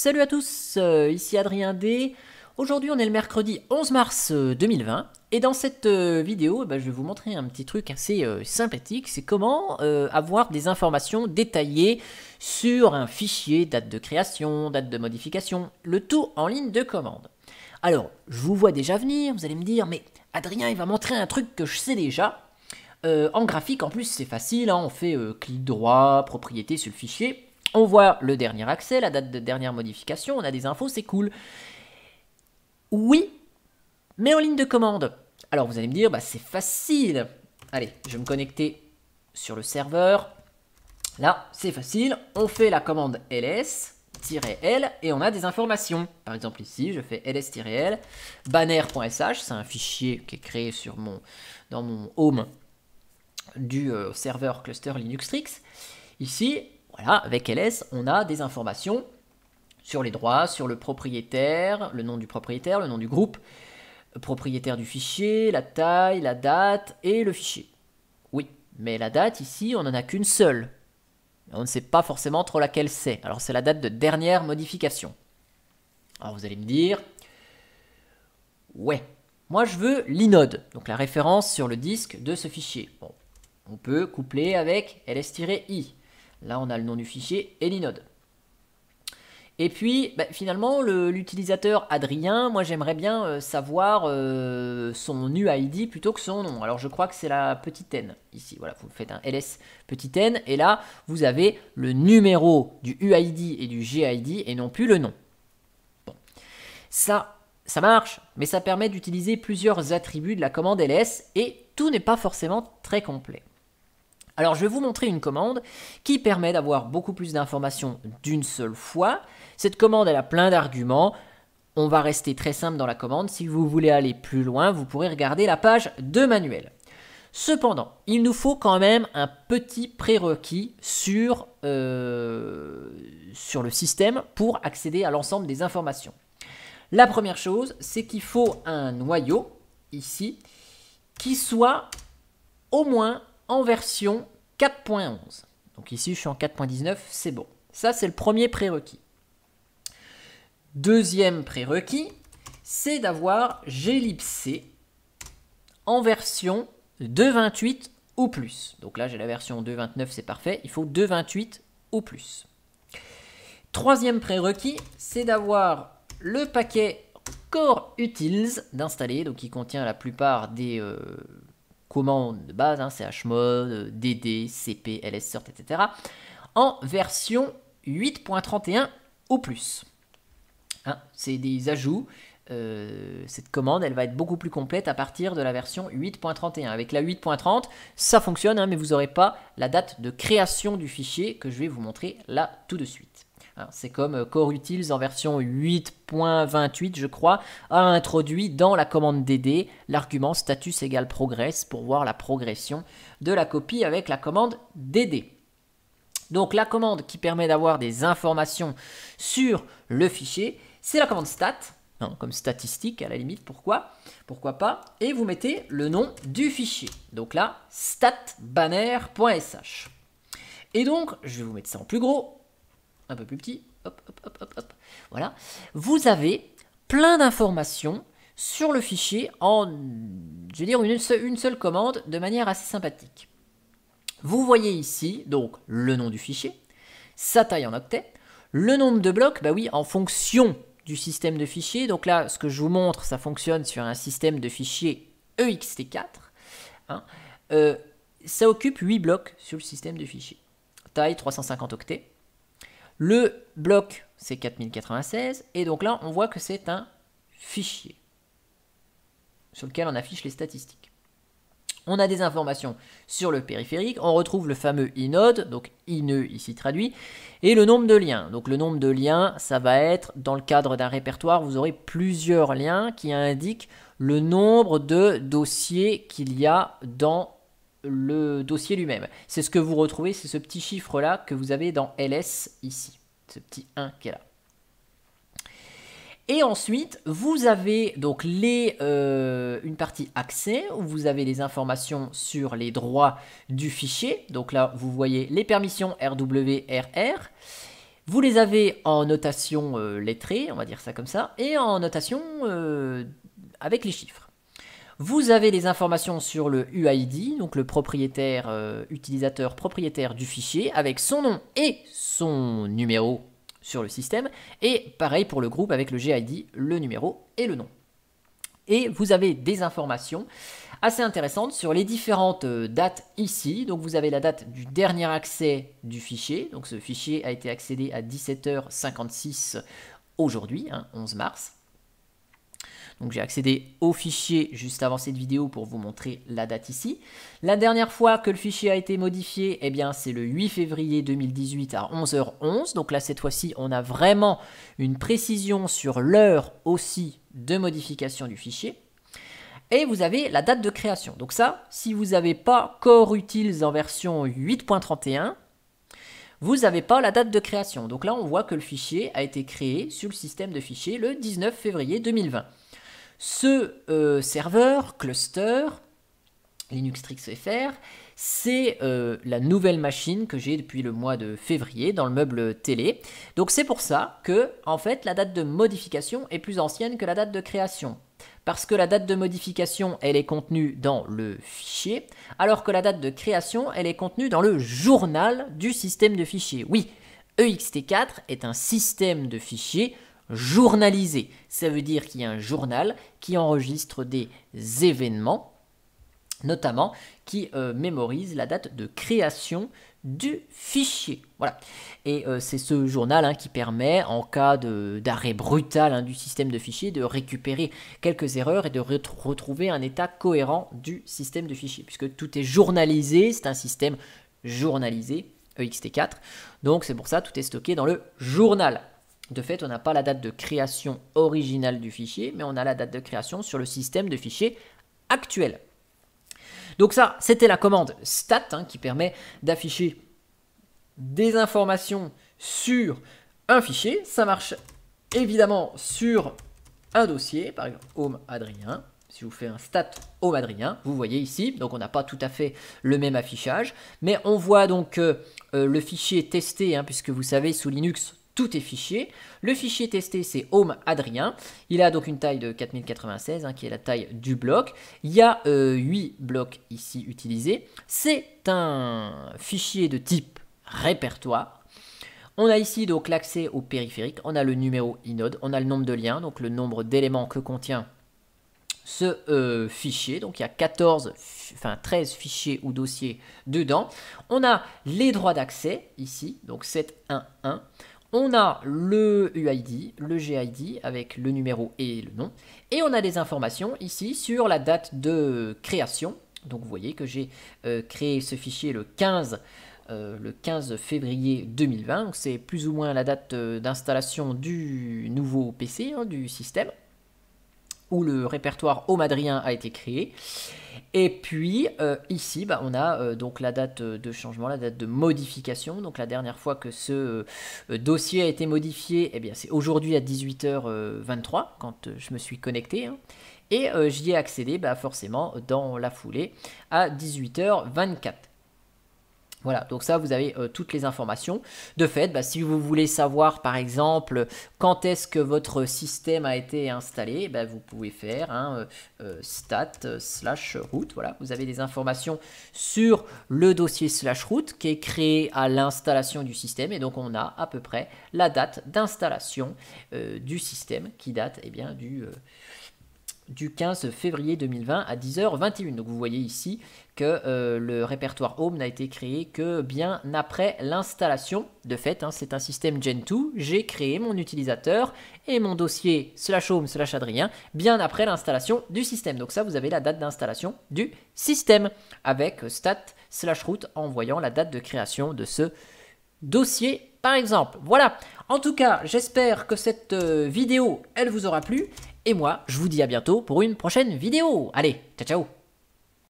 Salut à tous, euh, ici Adrien D. Aujourd'hui on est le mercredi 11 mars 2020 euh, et dans cette euh, vidéo eh ben, je vais vous montrer un petit truc assez sympathique, c'est comment avoir des informations détaillées sur un fichier, date de création, date de modification, le tout en ligne de commande. Alors je vous vois déjà venir, vous allez me dire mais Adrien il va montrer un truc que je sais déjà. en graphique en plus c'est facile, hein, on fait clic droit, propriété sur le fichier on voit le dernier accès, la date de dernière modification, on a des infos, c'est cool. Oui, mais en ligne de commande. Alors vous allez me dire, bah, c'est facile. Allez, je vais me connecter sur le serveur. Là, c'est facile. On fait la commande ls-l et on a des informations. Par exemple ici, je fais ls-l banner.sh, c'est un fichier qui est créé sur mon, dans mon home du euh, serveur cluster Linuxtrix. Ici, voilà, avec ls, on a des informations sur les droits, sur le propriétaire, le nom du propriétaire, le nom du groupe, euh, propriétaire du fichier, la taille, la date et le fichier. Oui, mais la date ici, on n'en a qu'une seule. On ne sait pas forcément trop laquelle c'est. Alors c'est la date de dernière modification. Alors vous allez me dire, ouais, moi je veux l'inode, donc la référence sur le disque de ce fichier. on peut coupler avec ls-i. Là, on a le nom du fichier et l'inode. Et puis, bah, finalement, l'utilisateur Adrien, moi j'aimerais bien euh, savoir euh, son UID plutôt que son nom. Alors je crois que c'est la petite n ici. Voilà, vous faites un ls petite n et là vous avez le numéro du UID et du GID et non plus le nom. Bon. Ça, ça marche, mais ça permet d'utiliser plusieurs attributs de la commande ls et tout n'est pas forcément très complet. Alors je vais vous montrer une commande qui permet d'avoir beaucoup plus d'informations d'une seule fois. Cette commande, elle a plein d'arguments. On va rester très simple dans la commande. Si vous voulez aller plus loin, vous pourrez regarder la page de manuel. Cependant, il nous faut quand même un petit prérequis sur, euh, sur le système pour accéder à l'ensemble des informations. La première chose, c'est qu'il faut un noyau, ici, qui soit au moins en version 4.11. Donc ici, je suis en 4.19, c'est bon. Ça, c'est le premier prérequis. Deuxième prérequis, c'est d'avoir glibc en version 2.28 ou plus. Donc là, j'ai la version 2.29, c'est parfait. Il faut 2.28 ou plus. Troisième prérequis, c'est d'avoir le paquet Core Utils d'installer, donc qui contient la plupart des, euh, commande de base, hein, chmod, dd, cp, ls, sort etc., en version 8.31 ou plus. Hein, c'est des ajouts. Euh, cette commande, elle va être beaucoup plus complète à partir de la version 8.31. Avec la 8.30, ça fonctionne, hein, mais vous n'aurez pas la date de création du fichier que je vais vous montrer là tout de suite. C'est comme euh, Utils en version 8.28, je crois, a introduit dans la commande DD l'argument status égale progress pour voir la progression de la copie avec la commande DD. Donc la commande qui permet d'avoir des informations sur le fichier, c'est la commande stat, hein, comme statistique à la limite, pourquoi Pourquoi pas Et vous mettez le nom du fichier. Donc là, statbanner.sh. Et donc, je vais vous mettre ça en plus gros, un peu plus petit, hop, hop, hop, hop, hop. Voilà. Vous avez plein d'informations sur le fichier en, je veux dire, une, une seule commande de manière assez sympathique. Vous voyez ici, donc, le nom du fichier, sa taille en octets, le nombre de blocs, bah oui, en fonction du système de fichiers. Donc là, ce que je vous montre, ça fonctionne sur un système de fichiers EXT4. Hein. Euh, ça occupe 8 blocs sur le système de fichier. Taille 350 octets. Le bloc, c'est 4096. Et donc là, on voit que c'est un fichier sur lequel on affiche les statistiques. On a des informations sur le périphérique. On retrouve le fameux inode, donc ine ici traduit, et le nombre de liens. Donc le nombre de liens, ça va être dans le cadre d'un répertoire, vous aurez plusieurs liens qui indiquent le nombre de dossiers qu'il y a dans le dossier lui-même. C'est ce que vous retrouvez, c'est ce petit chiffre-là que vous avez dans LS ici, ce petit 1 qui est là. Et ensuite, vous avez donc les, euh, une partie accès où vous avez les informations sur les droits du fichier. Donc là, vous voyez les permissions RWRR. Vous les avez en notation euh, lettrée, on va dire ça comme ça, et en notation euh, avec les chiffres. Vous avez les informations sur le UID, donc le propriétaire euh, utilisateur propriétaire du fichier, avec son nom et son numéro sur le système, et pareil pour le groupe avec le GID, le numéro et le nom. Et vous avez des informations assez intéressantes sur les différentes euh, dates ici. Donc vous avez la date du dernier accès du fichier. Donc ce fichier a été accédé à 17h56 aujourd'hui, 11 hein, mars. Donc j'ai accédé au fichier juste avant cette vidéo pour vous montrer la date ici. La dernière fois que le fichier a été modifié, eh bien c'est le 8 février 2018 à 11h11. Donc là cette fois-ci on a vraiment une précision sur l'heure aussi de modification du fichier et vous avez la date de création. Donc ça, si vous n'avez pas Core Utils en version 8.31, vous n'avez pas la date de création. Donc là, on voit que le fichier a été créé sur le système de fichiers le 19 février 2020. Ce euh, serveur, cluster, Linux Trix FR, c'est euh, la nouvelle machine que j'ai depuis le mois de février dans le meuble télé. Donc c'est pour ça que, en fait, la date de modification est plus ancienne que la date de création. Parce que la date de modification, elle est contenue dans le fichier, alors que la date de création, elle est contenue dans le journal du système de fichiers. Oui, EXT4 est un système de fichiers journalisé. Ça veut dire qu'il y a un journal qui enregistre des événements, notamment qui euh, mémorise la date de création du fichier. Voilà. Et euh, c'est ce journal hein, qui permet, en cas d'arrêt brutal hein, du système de fichiers, de récupérer quelques erreurs et de retrouver un état cohérent du système de fichiers. Puisque tout est journalisé, c'est un système journalisé, EXT4. Donc c'est pour ça, tout est stocké dans le journal. De fait, on n'a pas la date de création originale du fichier, mais on a la date de création sur le système de fichiers actuel. Donc ça, c'était la commande stat hein, qui permet d'afficher des informations sur un fichier. Ça marche évidemment sur un dossier, par exemple Home Adrien. Si vous faites un stat Home Adrien, vous voyez ici, donc on n'a pas tout à fait le même affichage, mais on voit donc euh, euh, le fichier testé, hein, puisque vous savez, sous Linux, tout est fichier. Le fichier testé, c'est Home Adrien. Il a donc une taille de 4096, hein, qui est la taille du bloc. Il y a 8 euh, blocs ici utilisés. C'est un fichier de type répertoire. On a ici donc l'accès au périphérique, on a le numéro inode, on a le nombre de liens, donc le nombre d'éléments que contient ce euh, fichier. Donc il y a 14, enfin 13 fichiers ou dossiers dedans. On a les droits d'accès ici, donc 711. On a le UID, le GID avec le numéro et le nom. Et on a des informations ici sur la date de création. Donc vous voyez que j'ai euh, créé ce fichier le 15, euh, le février 2020. C'est plus ou moins la date euh, d'installation du nouveau PC, hein, du système où le répertoire omadrien a été créé. Et puis euh, ici, bah, on a euh, donc la date de changement, la date de modification. Donc la dernière fois que ce euh, dossier a été modifié, eh bien c'est aujourd'hui à 18h23 quand je me suis connecté. Hein. Et j'y ai accédé bah, forcément dans la foulée à 18h24. Voilà, donc ça, vous avez euh, toutes les informations. De fait, bah, si vous voulez savoir, par exemple, quand est-ce que votre système a été installé, bah, vous pouvez faire un hein, euh, euh, stat slash root. Voilà, vous avez des informations sur le dossier slash root qui est créé à l'installation du système. Et donc, on a à peu près la date d'installation du système qui date eh bien, du du 15 février 2020 à 10h21. Donc vous voyez ici que euh, le répertoire Home n'a été créé que bien après l'installation. De fait, hein, c'est un système Gen 2. J'ai créé mon utilisateur et mon dossier slash home slash adrien bien après l'installation du système. Donc ça, vous avez la date d'installation du système avec stat slash route en voyant la date de création de ce dossier par exemple. Voilà. En tout cas, j'espère que cette euh, vidéo, elle vous aura plu et moi, je vous dis à bientôt pour une prochaine vidéo. Allez, ciao ciao